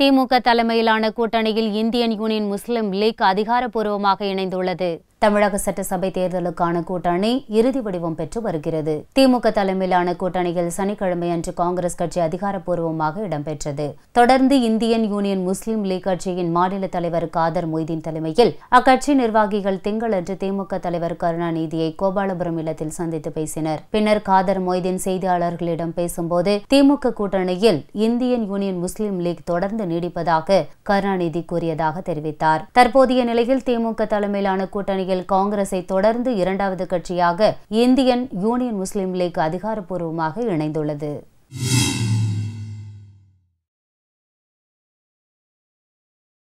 திமுக தலைமையிலான கூட்டணியில் Indian union முஸ்லிம் league அதிகாரப்பூர்வமாக இணைந்துள்ளது தமிழக சட்டசபை தேர்தலுக்கான கூட்டணி இறுதி வடிவம் பெற்று வருகிறது திமுக தலைமையிலான கூட்டணியில் சனிக்கிழமை அன்று காங்கிரஸ் கட்சி அதிகாரப்பூர்வமாக இடம்பெற்றது தொடர்ந்து இந்தியன் யூனியன் முஸ்லீம் லீக் கட்சியின் மாநில தலைவர் காதர் மொய்தீன் தலைமையில் அக்கட்சி நிர்வாகிகள் திங்களன்று திமுக தலைவர் கருணாநிதியை கோபாலபுரம் இல்லத்தில் சந்தித்து பேசினர் பின்னர் காதர் மொய்தீன் செய்தியாளர்களிடம் பேசும்போது திமுக கூட்டணியில் இந்தியன் யூனியன் முஸ்லீம் லீக் தொடர்ந்து நீடிப்பதாக கருணாநிதி கூறியதாக தெரிவித்தார் தற்போதைய நிலையில் திமுக தலைமையிலான கூட்டணி அடிப்படையில் காங்கிரஸை தொடர்ந்து இரண்டாவது கட்சியாக இந்தியன் யூனியன் முஸ்லிம் லீக் அதிகாரப்பூர்வமாக இணைந்துள்ளது